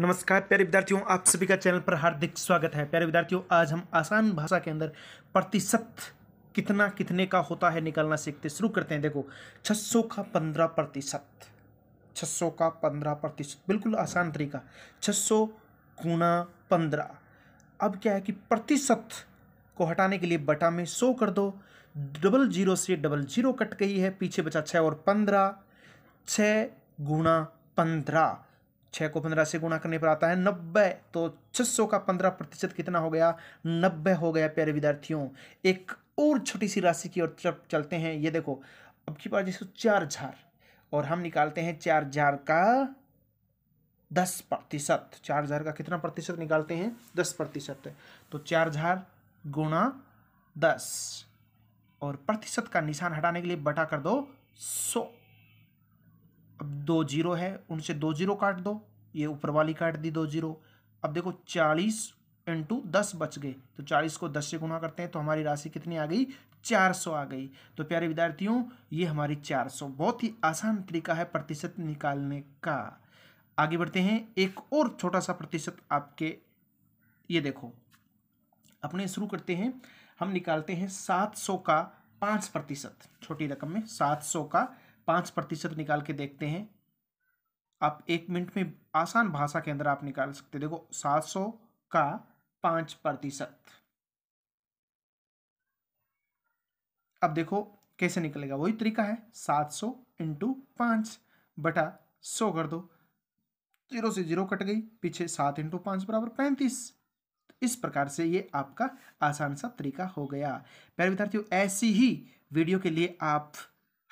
नमस्कार प्यारे विद्यार्थियों आप सभी का चैनल पर हार्दिक स्वागत है प्यारे विद्यार्थियों आज हम आसान भाषा के अंदर प्रतिशत कितना कितने का होता है निकालना सीखते शुरू करते हैं देखो 600 का 15 प्रतिशत 600 का 15 प्रतिशत बिल्कुल आसान तरीका 600 गुणा पंद्रह अब क्या है कि प्रतिशत को हटाने के लिए बटा में सौ कर दो डबल जीरो से डबल जीरो कट गई है पीछे बचा छः और पंद्रह छः गुणा पंद्रह छः को पंद्रह से गुणा करने पर आता है नब्बे तो छः सौ का पंद्रह प्रतिशत कितना हो गया नब्बे हो गया प्यारे विद्यार्थियों एक और छोटी सी राशि की ओर चलते हैं ये देखो अब की बार जैसे चार हजार और हम निकालते हैं चार हजार का दस प्रतिशत चार हजार का कितना प्रतिशत निकालते हैं दस प्रतिशत तो चार हजार गुणा दस और प्रतिशत का निशान हटाने के लिए बटा कर दो सौ अब दो जीरो है उनसे दो जीरो काट दो ये ऊपर वाली काट दी दो जीरो अब देखो चालीस इंटू दस बच गए तो चालीस को दस से गुना करते हैं तो हमारी राशि कितनी आ गई चार सौ आ गई तो प्यारे विद्यार्थियों ये हमारी चार सौ बहुत ही आसान तरीका है प्रतिशत निकालने का आगे बढ़ते हैं एक और छोटा सा प्रतिशत आपके ये देखो अपने शुरू करते हैं हम निकालते हैं सात सौ का पाँच प्रतिशत छोटी रकम में सात सौ का पाँच प्रतिशत निकाल के देखते हैं आप एक मिनट में आसान भाषा के अंदर आप निकाल सकते देखो सात सौ का पाँच प्रतिशत अब देखो कैसे निकलेगा वही तरीका है सात सौ इंटू पाँच बटा सौ कर दो जीरो से जीरो कट गई पीछे सात इंटू पाँच बराबर पैंतीस इस प्रकार से ये आपका आसान सा तरीका हो गया प्यारे विद्यार्थियों ऐसी ही वीडियो के लिए आप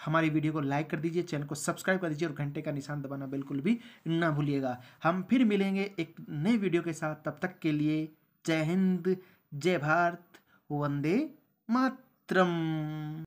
हमारी वीडियो को लाइक कर दीजिए चैनल को सब्सक्राइब कर दीजिए और घंटे का निशान दबाना बिल्कुल भी ना भूलिएगा हम फिर मिलेंगे एक नए वीडियो के साथ तब तक के लिए जय हिंद जय भारत वंदे मातरम